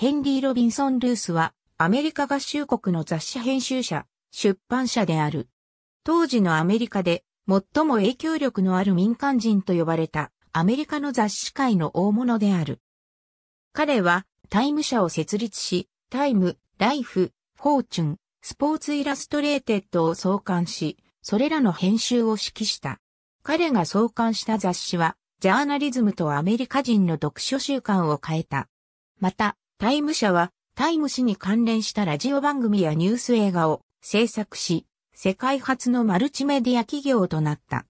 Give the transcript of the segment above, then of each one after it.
ヘンリー・ロビンソン・ルースは、アメリカ合衆国の雑誌編集者、出版社である。当時のアメリカで、最も影響力のある民間人と呼ばれた、アメリカの雑誌界の大物である。彼は、タイム社を設立し、タイム、ライフ、フォーチュン、スポーツイラストレーテッドを創刊し、それらの編集を指揮した。彼が創刊した雑誌は、ジャーナリズムとアメリカ人の読書習慣を変えた。また、タイム社は、タイム誌に関連したラジオ番組やニュース映画を制作し、世界初のマルチメディア企業となった。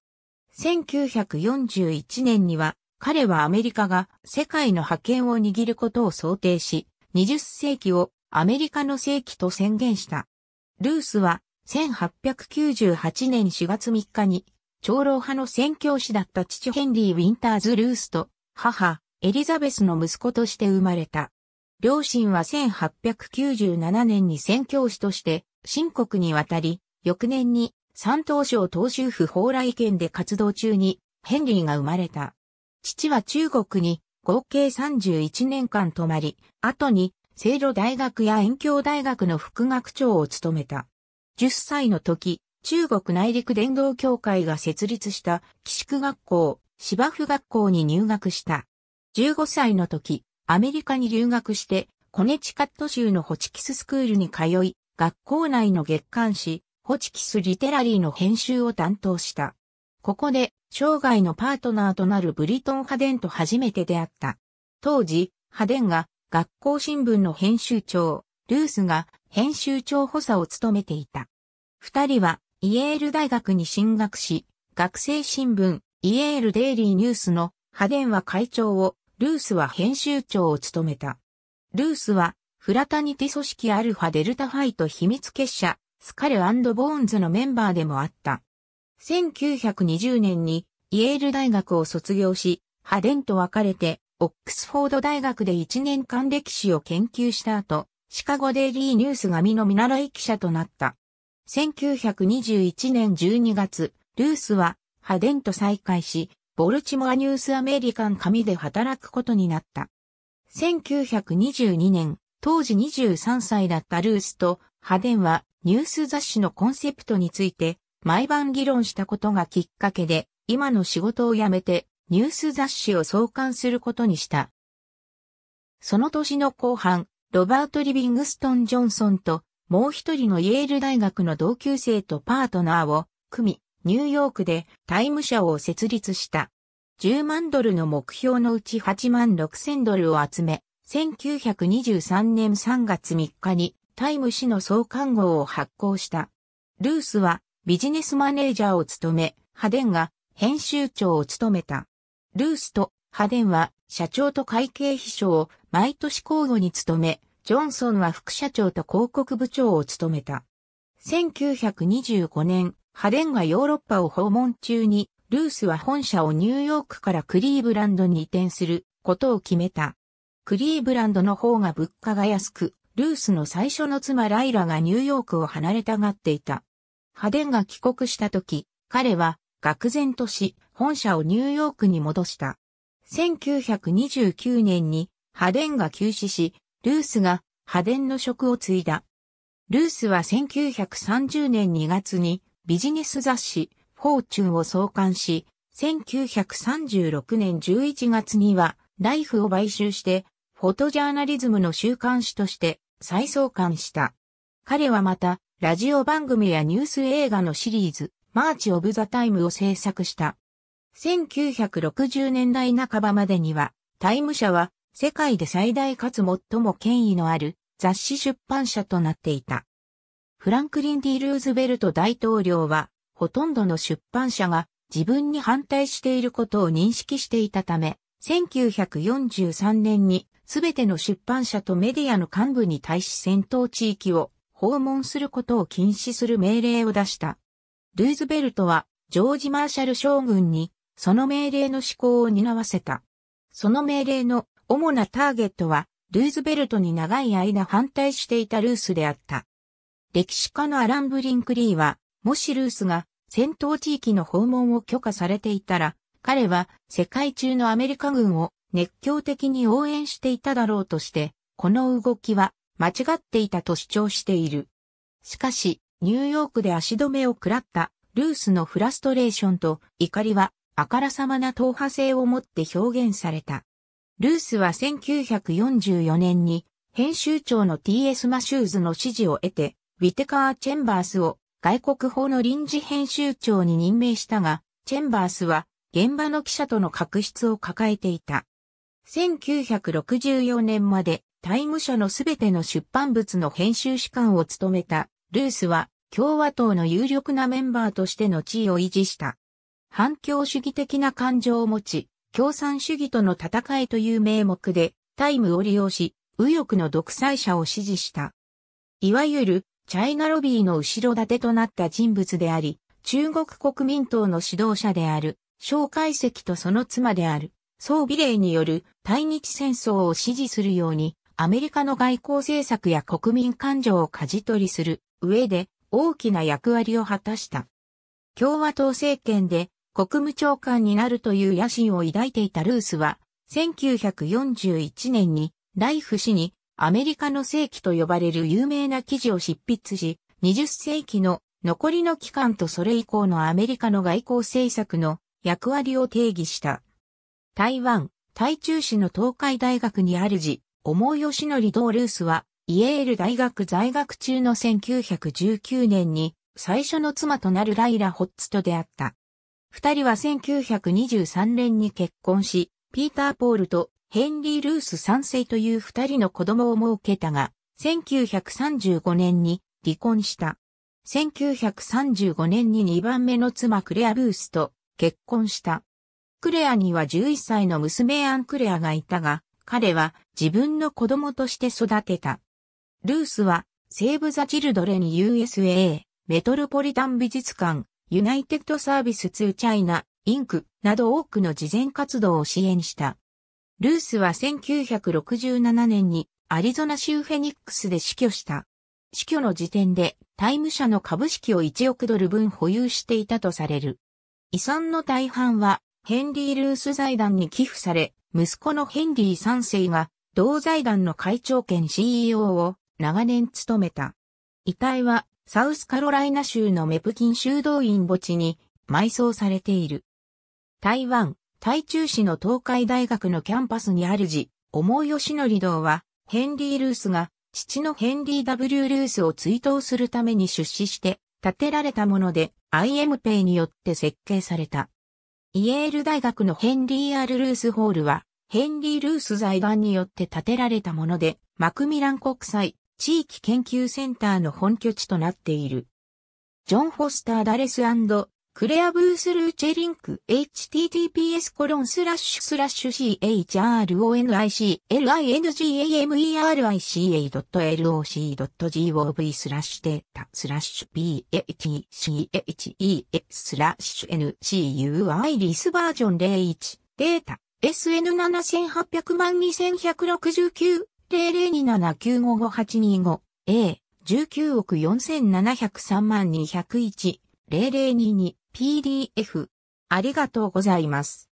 1941年には、彼はアメリカが世界の覇権を握ることを想定し、20世紀をアメリカの世紀と宣言した。ルースは1898年4月3日に長老派の宣教師だった父ヘンリー・ウィンターズ・ルースと母エリザベスの息子として生まれた。両親は1897年に宣教師として、新国に渡り、翌年に山東省東州府蓬来県で活動中に、ヘンリーが生まれた。父は中国に合計31年間泊まり、後に、西路大学や遠京大学の副学長を務めた。10歳の時、中国内陸伝道協会が設立した寄宿学校、芝生学校に入学した。15歳の時、アメリカに留学して、コネチカット州のホチキススクールに通い、学校内の月刊誌、ホチキスリテラリーの編集を担当した。ここで、生涯のパートナーとなるブリトン・ハデンと初めて出会った。当時、ハデンが学校新聞の編集長、ルースが編集長補佐を務めていた。二人はイエール大学に進学し、学生新聞イエールデイリーニュースのハデンは会長を、ルースは編集長を務めた。ルースは、フラタニティ組織アルファデルタファイト秘密結社、スカルボーンズのメンバーでもあった。1920年にイエール大学を卒業し、ハデンと別れて、オックスフォード大学で1年間歴史を研究した後、シカゴデイリーニュースが見の見習い記者となった。1921年12月、ルースは、ハデンと再会し、ボルチモアニュースアメリカン紙で働くことになった。1922年、当時23歳だったルースとハデンはニュース雑誌のコンセプトについて毎晩議論したことがきっかけで今の仕事を辞めてニュース雑誌を創刊することにした。その年の後半、ロバート・リビングストン・ジョンソンともう一人のイェール大学の同級生とパートナーを組み、ニューヨークでタイム社を設立した。10万ドルの目標のうち8万6千ドルを集め、1923年3月3日にタイム氏の創刊号を発行した。ルースはビジネスマネージャーを務め、ハデンが編集長を務めた。ルースとハデンは社長と会計秘書を毎年交互に務め、ジョンソンは副社長と広告部長を務めた。1925年ハレンがヨーロッパを訪問中に、ルースは本社をニューヨークからクリーブランドに移転することを決めた。クリーブランドの方が物価が安く、ルースの最初の妻ライラがニューヨークを離れたがっていた。ハデンが帰国した時、彼は愕然とし、本社をニューヨークに戻した。1929年にハデンが急死し、ルースがハデンの職を継いだ。ルースは1930年2月にビジネス雑誌、フォーチュンを創刊し、1936年11月には、ライフを買収して、フォトジャーナリズムの週刊誌として再創刊した。彼はまた、ラジオ番組やニュース映画のシリーズ、マーチ・オブ・ザ・タイムを制作した。1960年代半ばまでには、タイム社は世界で最大かつ最も権威のある雑誌出版社となっていた。フランクリン・ D・ ルーズベルト大統領は、ほとんどの出版社が自分に反対していることを認識していたため、1943年にすべての出版社とメディアの幹部に対し戦闘地域を訪問することを禁止する命令を出した。ルーズベルトはジョージ・マーシャル将軍にその命令の施行を担わせた。その命令の主なターゲットはルーズベルトに長い間反対していたルースであった。歴史家のアラン・ブリンクリーは、もしルースが戦闘地域の訪問を許可されていたら、彼は世界中のアメリカ軍を熱狂的に応援していただろうとして、この動きは間違っていたと主張している。しかし、ニューヨークで足止めを食らったルースのフラストレーションと怒りは、あからさまな党派性をもって表現された。ルースは1944年に編集長の T.S. マシューズの指示を得て、ウィテカー・チェンバースを外国法の臨時編集長に任命したが、チェンバースは現場の記者との確執を抱えていた。1964年までタイム社のすべての出版物の編集士官を務めたルースは共和党の有力なメンバーとしての地位を維持した。反共主義的な感情を持ち、共産主義との戦いという名目でタイムを利用し、右翼の独裁者を支持した。いわゆるチャイナロビーの後ろ盾となった人物であり、中国国民党の指導者である、蒋介石とその妻である、総美霊による対日戦争を支持するように、アメリカの外交政策や国民感情を舵取りする上で大きな役割を果たした。共和党政権で国務長官になるという野心を抱いていたルースは、1941年にライフ氏にアメリカの世紀と呼ばれる有名な記事を執筆し、20世紀の残りの期間とそれ以降のアメリカの外交政策の役割を定義した。台湾、台中市の東海大学に主、重井義則ドールースは、イエール大学在学中の1919年に、最初の妻となるライラ・ホッツと出会った。二人は1923年に結婚し、ピーター・ポールとヘンリー・ルース3世という二人の子供を設けたが、1935年に離婚した。1935年に2番目の妻クレア・ルースと結婚した。クレアには11歳の娘アン・クレアがいたが、彼は自分の子供として育てた。ルースは、セーブ・ザ・チルドレン USA、メトロポリタン美術館、ユナイテッド・サービス・ツー・チャイナ、インクなど多くの慈善活動を支援した。ルースは1967年にアリゾナ州フェニックスで死去した。死去の時点でタイム社の株式を1億ドル分保有していたとされる。遺産の大半はヘンリー・ルース財団に寄付され、息子のヘンリー3世が同財団の会長兼 CEO を長年務めた。遺体はサウスカロライナ州のメプキン修道院墓地に埋葬されている。台湾、台中市の東海大学のキャンパスにあるじ、重いのり堂は、ヘンリー・ルースが、父のヘンリー・ W・ ルースを追悼するために出資して、建てられたもので、IM ペイによって設計された。イエール大学のヘンリー・ R・ ルースホールは、ヘンリー・ルース財団によって建てられたもので、マクミラン国際地域研究センターの本拠地となっている。ジョン・フォスター・ダレスクレアブースルーチェリンク https コロンスラッシュスラッシュ chroniclingamerica.loc.gov スラッシュデータスラッシュ b a t c h e s スラッシュ ncui リスバージョン01データ SN7800 万2169 0027955825 A19 億4703万201 0022 PDF ありがとうございます。